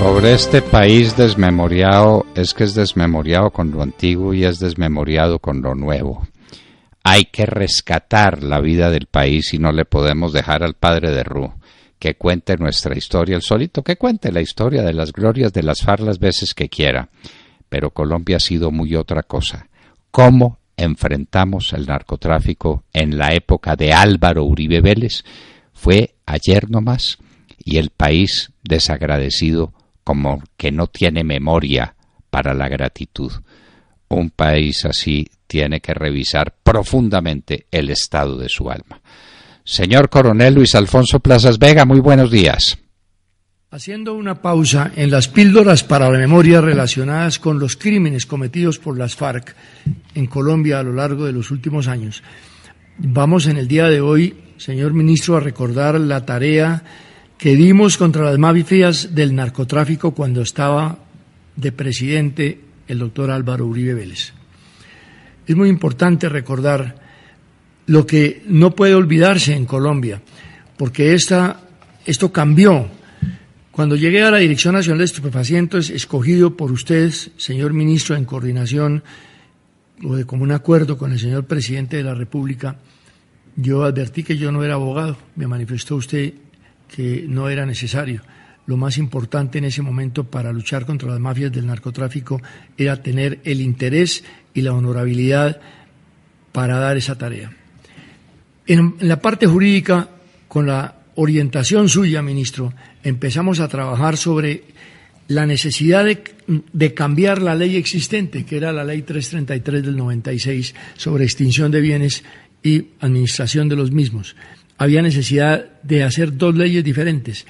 Sobre este país desmemoriado es que es desmemoriado con lo antiguo y es desmemoriado con lo nuevo. Hay que rescatar la vida del país y no le podemos dejar al padre de Rú que cuente nuestra historia, el solito que cuente la historia de las glorias de las farlas, veces que quiera. Pero Colombia ha sido muy otra cosa. ¿Cómo enfrentamos el narcotráfico en la época de Álvaro Uribe Vélez? Fue ayer nomás y el país desagradecido como que no tiene memoria para la gratitud. Un país así tiene que revisar profundamente el estado de su alma. Señor coronel Luis Alfonso Plazas Vega, muy buenos días. Haciendo una pausa en las píldoras para la memoria relacionadas con los crímenes cometidos por las FARC en Colombia a lo largo de los últimos años, vamos en el día de hoy, señor ministro, a recordar la tarea que dimos contra las mafias del narcotráfico cuando estaba de presidente el doctor Álvaro Uribe Vélez. Es muy importante recordar lo que no puede olvidarse en Colombia, porque esto cambió. Cuando llegué a la Dirección Nacional de Estupefacientes, escogido por ustedes, señor ministro, en coordinación o de común acuerdo con el señor presidente de la República, yo advertí que yo no era abogado. Me manifestó usted que no era necesario. Lo más importante en ese momento para luchar contra las mafias del narcotráfico era tener el interés y la honorabilidad para dar esa tarea. En, la parte jurídica, con la orientación suya, ministro, empezamos a trabajar sobre la necesidad de, cambiar la ley existente, que era la ley 333 del 96 sobre extinción de bienes y administración de los mismos había necesidad de hacer dos leyes diferentes,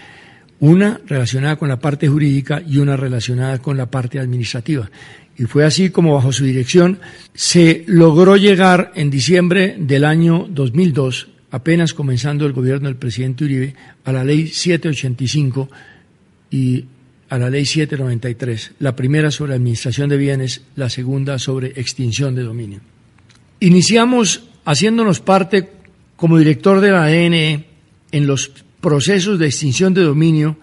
una relacionada con la parte jurídica y una relacionada con la parte administrativa. Y fue así como bajo su dirección se logró llegar en diciembre del año 2002, apenas comenzando el gobierno del presidente Uribe, a la ley 785 y a la ley 793, la primera sobre administración de bienes, la segunda sobre extinción de dominio. Iniciamos haciéndonos parte como director de la ANE, en los procesos de extinción de dominio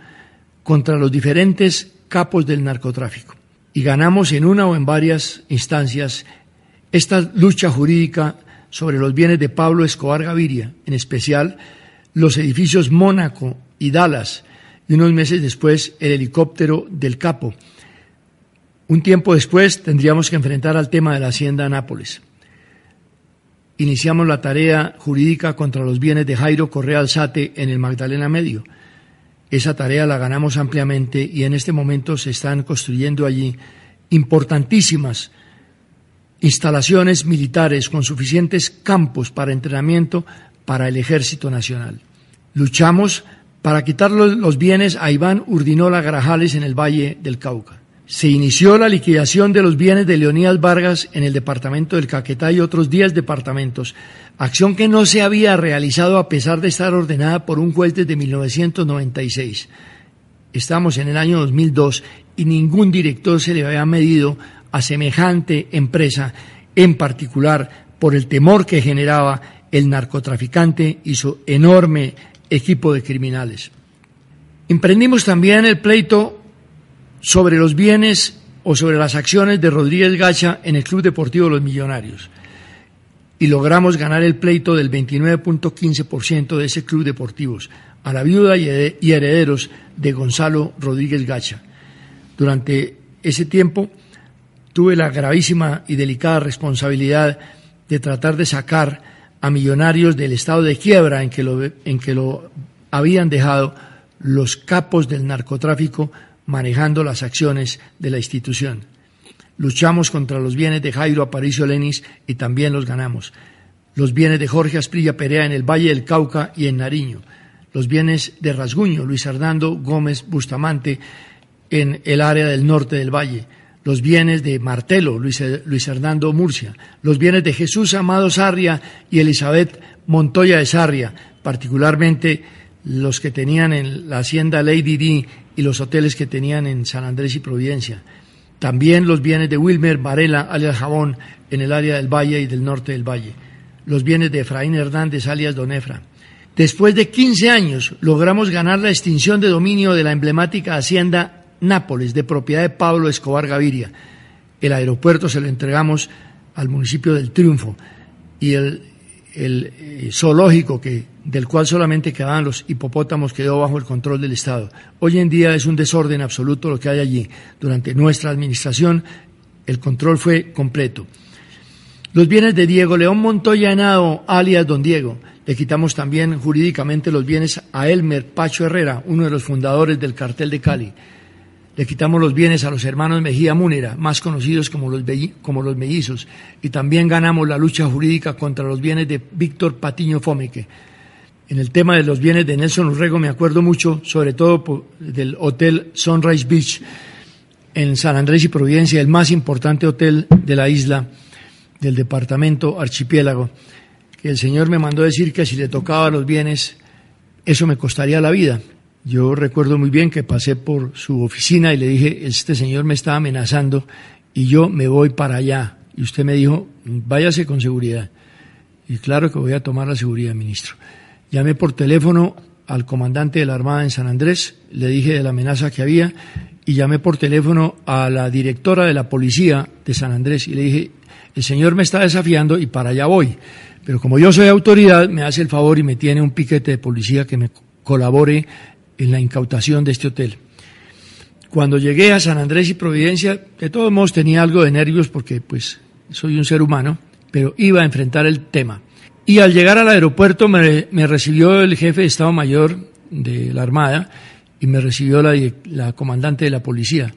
contra los diferentes capos del narcotráfico. Y ganamos en una o en varias instancias esta lucha jurídica sobre los bienes de Pablo Escobar Gaviria, en especial los edificios Mónaco y Dallas, y unos meses después el helicóptero del Capo. Un tiempo después tendríamos que enfrentar al tema de la hacienda Nápoles iniciamos la tarea jurídica contra los bienes de Jairo Correa Alzate en el Magdalena Medio. Esa tarea la ganamos ampliamente y en este momento se están construyendo allí importantísimas instalaciones militares con suficientes campos para entrenamiento para el Ejército Nacional. Luchamos para quitar los, bienes a Iván Urdinola Grajales en el Valle del Cauca se inició la liquidación de los bienes de Leonidas Vargas en el departamento del Caquetá y otros 10 departamentos, acción que no se había realizado a pesar de estar ordenada por un juez desde 1996. Estamos en el año 2002 y ningún director se le había medido a semejante empresa, en particular por el temor que generaba el narcotraficante y su enorme equipo de criminales. Emprendimos también el pleito sobre los bienes o sobre las acciones de Rodríguez Gacha en el Club Deportivo Los Millonarios y logramos ganar el pleito del 29.15% de ese club deportivos a la viuda y herederos de Gonzalo Rodríguez Gacha. Durante ese tiempo tuve la gravísima y delicada responsabilidad de tratar de sacar a millonarios del estado de quiebra en que en que lo habían dejado los capos del narcotráfico manejando las acciones de la institución. Luchamos contra los bienes de Jairo Aparicio Lenis y también los ganamos. Los bienes de Jorge Asprilla Perea en el Valle del Cauca y en Nariño. Los bienes de Rasguño, Luis Hernando Gómez Bustamante en el área del norte del Valle los bienes de Martelo, Luis, Luis, Hernando Murcia, los bienes de Jesús Amado Sarria y Elizabeth Montoya de Sarria, particularmente los que tenían en la hacienda Lady D y los hoteles que tenían en San Andrés y Providencia. También los bienes de Wilmer Varela, alias Jabón, en el área del Valle y del norte del Valle. Los bienes de Efraín Hernández, alias Don Efra. Después de 15 años, logramos ganar la extinción de dominio de la emblemática hacienda Nápoles, de propiedad de Pablo Escobar Gaviria. El aeropuerto se lo entregamos al municipio del Triunfo y el, el eh, zoológico que del cual solamente quedaban los hipopótamos, quedó bajo el control del Estado. Hoy en día es un desorden absoluto lo que hay allí. Durante nuestra administración el control fue completo. Los bienes de Diego León Montoya Henao, alias Don Diego. Le quitamos también jurídicamente los bienes a Elmer Pacho Herrera, uno de los fundadores del cartel de Cali. Le quitamos los bienes a los hermanos Mejía Múnera, más conocidos como los, como los mellizos. Y también ganamos la lucha jurídica contra los bienes de Víctor Patiño Fomeque. En el tema de los bienes de Nelson Urrego me acuerdo mucho, sobre todo del Hotel Sunrise Beach en San Andrés y Providencia, el más importante hotel de la isla, del departamento archipiélago, que el señor me mandó decir que si le tocaba los bienes, eso me costaría la vida. Yo recuerdo muy bien que pasé por su oficina y le dije, este señor me está amenazando y yo me voy para allá. Y usted me dijo, váyase con seguridad. Y claro que voy a tomar la seguridad, ministro. Llamé por teléfono al comandante de la Armada en San Andrés, le dije de la amenaza que había y llamé por teléfono a la directora de la policía de San Andrés y le dije, el señor me está desafiando y para allá voy. Pero como yo soy autoridad, me hace el favor y me tiene un piquete de policía que me colabore en la incautación de este hotel. Cuando llegué a San Andrés y Providencia, de todos modos tenía algo de nervios porque pues soy un ser humano, pero iba a enfrentar el tema. Y al llegar al aeropuerto me, recibió el jefe de Estado Mayor de la Armada y me recibió la, comandante de la policía.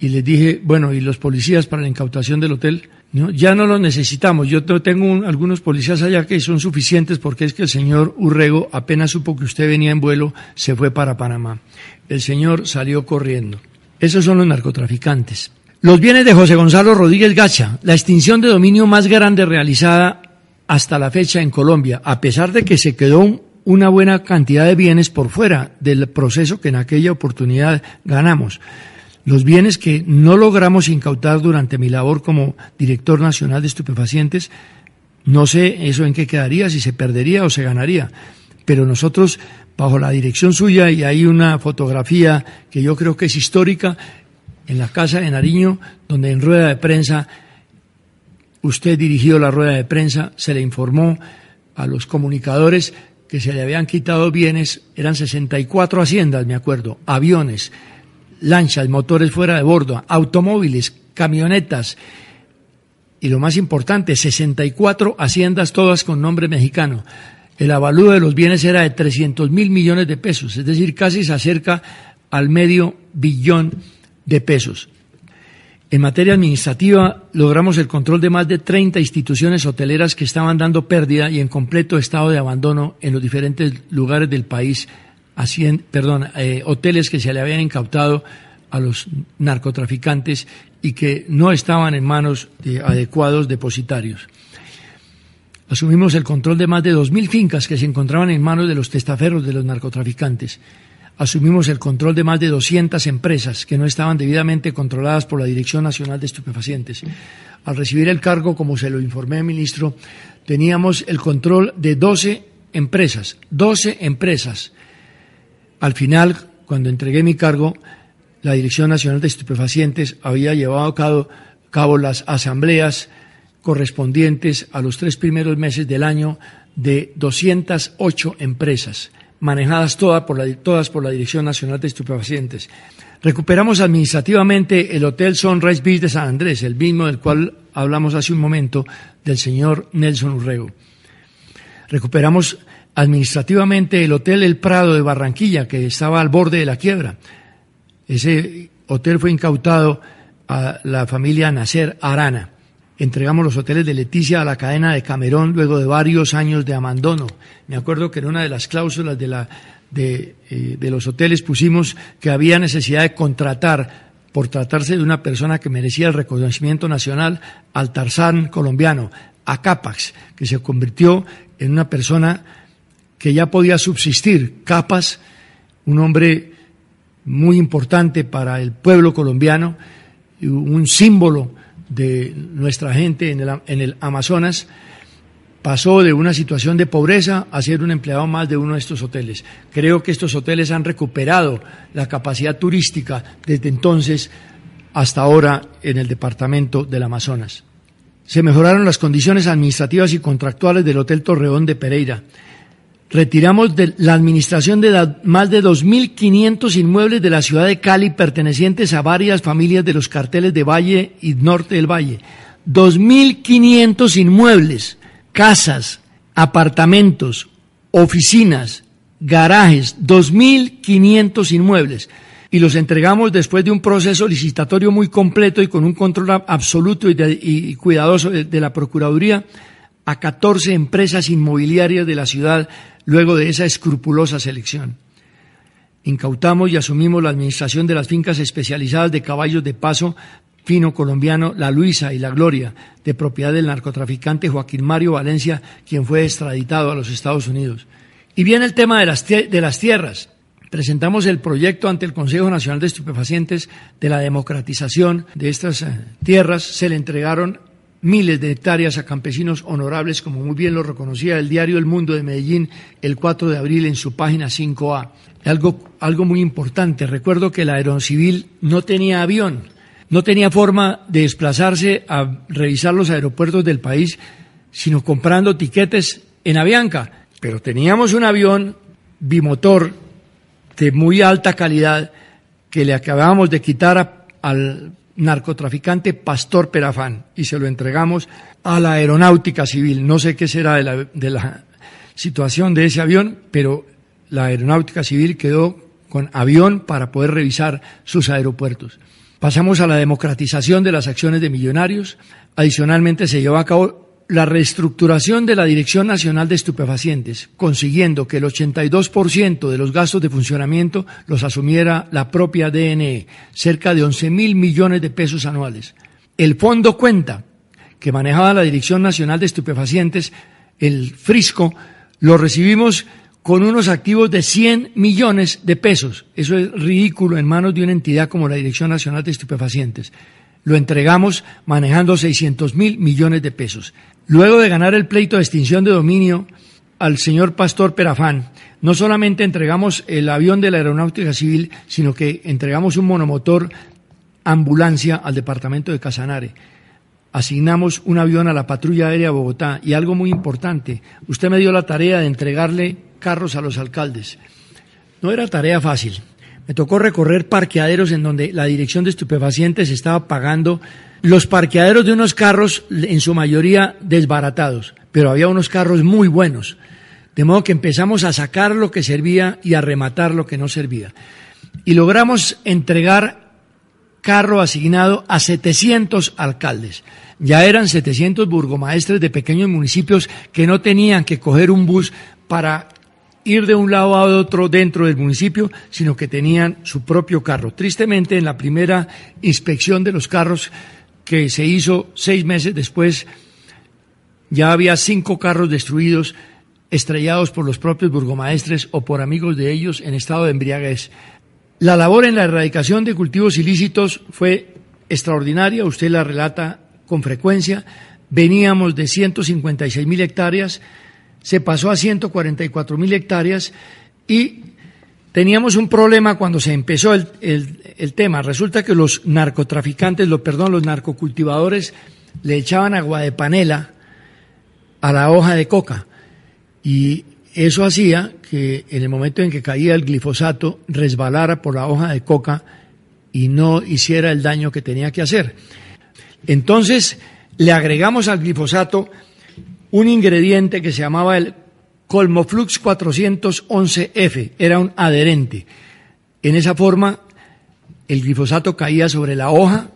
Y les dije, bueno, ¿y los policías para la incautación del hotel? ¿No? Ya no los necesitamos. Yo tengo algunos policías allá que son suficientes porque es que el señor Urrego apenas supo que usted venía en vuelo, se fue para Panamá. El señor salió corriendo. Esos son los narcotraficantes. Los bienes de José Gonzalo Rodríguez Gacha, la extinción de dominio más grande realizada hasta la fecha en Colombia, a pesar de que se quedó una buena cantidad de bienes por fuera del proceso que en aquella oportunidad ganamos. Los bienes que no logramos incautar durante mi labor como director nacional de estupefacientes, no sé eso en qué quedaría, si se perdería o se ganaría. Pero nosotros, bajo la dirección suya, y hay una fotografía que yo creo que es histórica, en la casa de Nariño, donde en rueda de prensa Usted dirigió la rueda de prensa, se le informó a los comunicadores que se le habían quitado bienes, eran 64 haciendas, me acuerdo, aviones, lanchas, motores fuera de bordo, automóviles, camionetas y lo más importante, 64 haciendas todas con nombre mexicano. El avalúo de los bienes era de 300 mil millones de pesos, es decir, casi se acerca al medio billón de pesos. En materia administrativa, logramos el control de más de 30 instituciones hoteleras que estaban dando pérdida y en completo estado de abandono en los diferentes lugares del país, perdón, eh, hoteles que se le habían incautado a los narcotraficantes y que no estaban en manos de adecuados depositarios. Asumimos el control de más de 2.000 fincas que se encontraban en manos de los testaferros de los narcotraficantes asumimos el control de más de 200 empresas que no estaban debidamente controladas por la Dirección Nacional de Estupefacientes. Al recibir el cargo, como se lo informé, ministro, teníamos el control de 12 empresas, 12 empresas. Al final, cuando entregué mi cargo, la Dirección Nacional de Estupefacientes había llevado a cabo, cabo las asambleas correspondientes a los tres primeros meses del año de 208 empresas manejadas todas por la, todas por la Dirección Nacional de Estupefacientes. Recuperamos administrativamente el Hotel Sunrise Beach de San Andrés, el mismo del cual hablamos hace un momento del señor Nelson Urrego. Recuperamos administrativamente el Hotel El Prado de Barranquilla, que estaba al borde de la quiebra. Ese hotel fue incautado a la familia Nacer Arana entregamos los hoteles de Leticia a la cadena de Camerón luego de varios años de abandono. Me acuerdo que en una de las cláusulas de, la, eh, los hoteles pusimos que había necesidad de contratar por tratarse de una persona que merecía el reconocimiento nacional al Tarzán colombiano, a Capax, que se convirtió en una persona que ya podía subsistir. Capas, un hombre muy importante para el pueblo colombiano, un símbolo de nuestra gente en el, en el Amazonas pasó de una situación de pobreza a ser un empleado más de uno de estos hoteles. Creo que estos hoteles han recuperado la capacidad turística desde entonces hasta ahora en el departamento del Amazonas. Se mejoraron las condiciones administrativas y contractuales del Hotel Torreón de Pereira retiramos de la administración de más de 2.500 inmuebles de la ciudad de Cali pertenecientes a varias familias de los carteles de Valle y Norte del Valle. 2.500 inmuebles, casas, apartamentos, oficinas, garajes, 2.500 inmuebles. Y los entregamos después de un proceso licitatorio muy completo y con un control absoluto y, cuidadoso de, de la Procuraduría a 14 empresas inmobiliarias de la ciudad luego de esa escrupulosa selección. Incautamos y asumimos la administración de las fincas especializadas de caballos de paso fino colombiano La Luisa y La Gloria, de propiedad del narcotraficante Joaquín Mario Valencia, quien fue extraditado a los Estados Unidos. Y viene el tema de las, de las tierras. Presentamos el proyecto ante el Consejo Nacional de Estupefacientes de la democratización de estas eh, tierras. Se le entregaron miles de hectáreas a campesinos honorables, como muy bien lo reconocía el diario El Mundo de Medellín el 4 de abril en su página 5A. Algo, algo muy importante, recuerdo que la Aerocivil no tenía avión, no tenía forma de desplazarse a revisar los aeropuertos del país, sino comprando tiquetes en Avianca. Pero teníamos un avión bimotor de muy alta calidad que le acabábamos de quitar al narcotraficante Pastor Perafán y se lo entregamos a la Aeronáutica Civil. No sé qué será de la, situación de ese avión, pero la Aeronáutica Civil quedó con avión para poder revisar sus aeropuertos. Pasamos a la democratización de las acciones de millonarios. Adicionalmente se llevó a cabo la reestructuración de la Dirección Nacional de Estupefacientes, consiguiendo que el 82% de los gastos de funcionamiento los asumiera la propia DNE, cerca de 11 mil millones de pesos anuales. El fondo cuenta que manejaba la Dirección Nacional de Estupefacientes, el Frisco, lo recibimos con unos activos de 100 millones de pesos. Eso es ridículo en manos de una entidad como la Dirección Nacional de Estupefacientes lo entregamos manejando 600 mil millones de pesos. Luego de ganar el pleito de extinción de dominio al señor Pastor Perafán, no solamente entregamos el avión de la Aeronáutica Civil, sino que entregamos un monomotor ambulancia al departamento de Casanare. Asignamos un avión a la patrulla aérea Bogotá y algo muy importante, usted me dio la tarea de entregarle carros a los alcaldes. No era tarea fácil. Me tocó recorrer parqueaderos en donde la dirección de estupefacientes estaba pagando los parqueaderos de unos carros en su mayoría desbaratados, pero había unos carros muy buenos. De modo que empezamos a sacar lo que servía y a rematar lo que no servía. Y logramos entregar carro asignado a 700 alcaldes. Ya eran 700 burgomaestres de pequeños municipios que no tenían que coger un bus para ir de un lado a otro dentro del municipio, sino que tenían su propio carro. Tristemente, en la primera inspección de los carros que se hizo seis meses después, ya había cinco carros destruidos, estrellados por los propios burgomaestres o por amigos de ellos en estado de embriaguez. La labor en la erradicación de cultivos ilícitos fue extraordinaria, usted la relata con frecuencia. Veníamos de 156 mil hectáreas, se pasó a 144 mil hectáreas y Teníamos un problema cuando se empezó el, tema. Resulta que los narcotraficantes, lo perdón, los narcocultivadores le echaban agua de panela a la hoja de coca. Y eso hacía que en el momento en que caía el glifosato resbalara por la hoja de coca y no hiciera el daño que tenía que hacer. Entonces le agregamos al glifosato un ingrediente que se llamaba el Colmoflux 411F, era un adherente. En esa forma, el glifosato caía sobre la hoja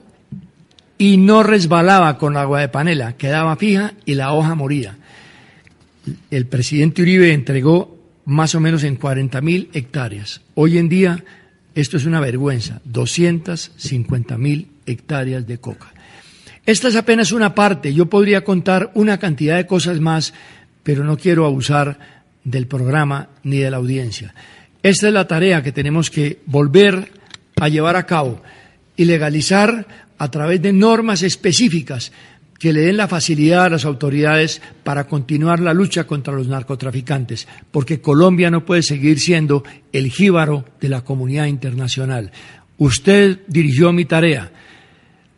y no resbalaba con agua de panela, quedaba fija y la hoja moría. El presidente Uribe entregó más o menos en 40.000 mil hectáreas. Hoy en día, esto es una vergüenza, 250 mil hectáreas de coca. Esta es apenas una parte, yo podría contar una cantidad de cosas más pero no quiero abusar del programa ni de la audiencia. Esta es la tarea que tenemos que volver a llevar a cabo y legalizar a través de normas específicas que le den la facilidad a las autoridades para continuar la lucha contra los narcotraficantes, porque Colombia no puede seguir siendo el jíbaro de la comunidad internacional. Usted dirigió mi tarea,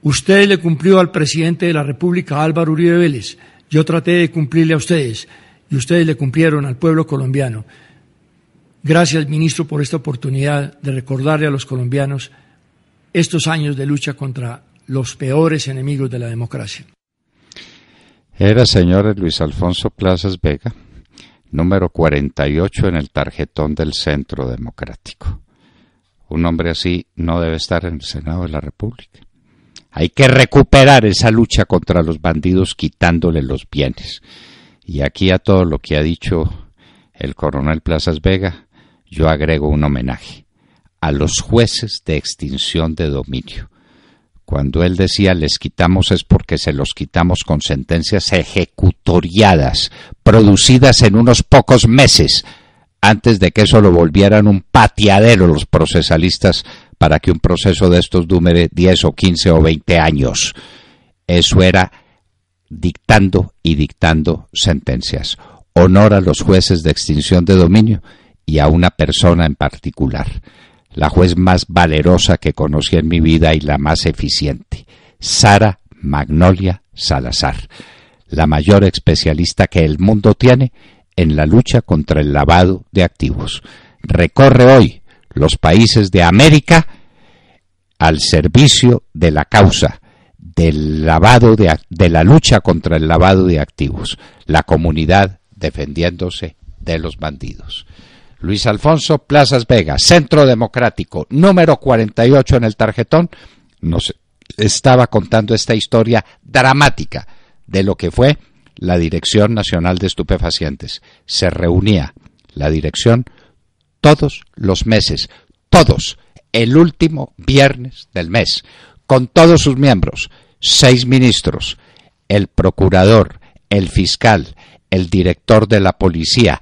usted le cumplió al presidente de la República, Álvaro Uribe Vélez, yo traté de cumplirle a ustedes y ustedes le cumplieron al pueblo colombiano. Gracias, ministro, por esta oportunidad de recordarle a los colombianos estos años de lucha contra los peores enemigos de la democracia. Era, señor Luis Alfonso Plazas Vega, número 48 en el tarjetón del Centro Democrático. Un hombre así no debe estar en el Senado de la República. Hay que recuperar esa lucha contra los bandidos quitándole los bienes. Y aquí a todo lo que ha dicho el coronel Plazas Vega, yo agrego un homenaje a los jueces de extinción de dominio. Cuando él decía les quitamos es porque se los quitamos con sentencias ejecutoriadas, producidas en unos pocos meses, antes de que eso lo volvieran un pateadero los procesalistas para que un proceso de estos dure 10 o 15 o 20 años. Eso era dictando y dictando sentencias. Honor a los jueces de extinción de dominio y a una persona en particular, la juez más valerosa que conocí en mi vida y la más eficiente, Sara Magnolia Salazar, la mayor especialista que el mundo tiene en la lucha contra el lavado de activos. Recorre hoy los países de América al servicio de la causa del lavado de, la lucha contra el lavado de activos, la comunidad defendiéndose de los bandidos. Luis Alfonso Plazas Vega, Centro Democrático, número 48 en el tarjetón, nos estaba contando esta historia dramática de lo que fue la Dirección Nacional de Estupefacientes. Se reunía la Dirección todos los meses, todos, el último viernes del mes, con todos sus miembros, seis ministros, el procurador, el fiscal, el director de la policía,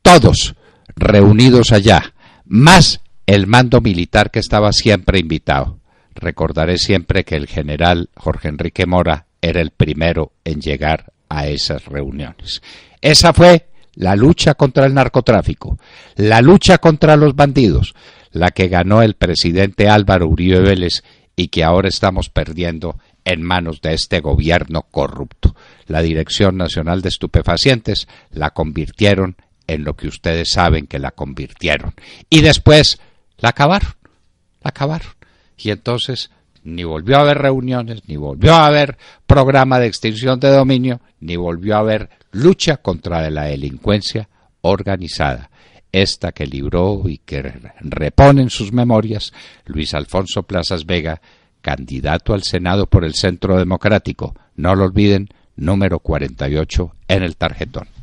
todos reunidos allá, más el mando militar que estaba siempre invitado. Recordaré siempre que el general Jorge Enrique Mora era el primero en llegar a esas reuniones. Esa fue la lucha contra el narcotráfico, la lucha contra los bandidos, la que ganó el presidente Álvaro Uribe Vélez y que ahora estamos perdiendo en manos de este gobierno corrupto. La Dirección Nacional de Estupefacientes la convirtieron en lo que ustedes saben que la convirtieron. Y después la acabaron, la acabaron. Y entonces ni volvió a haber reuniones, ni volvió a haber programa de extinción de dominio, ni volvió a haber lucha contra la delincuencia organizada, esta que libró y que repone en sus memorias Luis Alfonso Plazas Vega, candidato al Senado por el Centro Democrático, no lo olviden, número 48 en el tarjetón.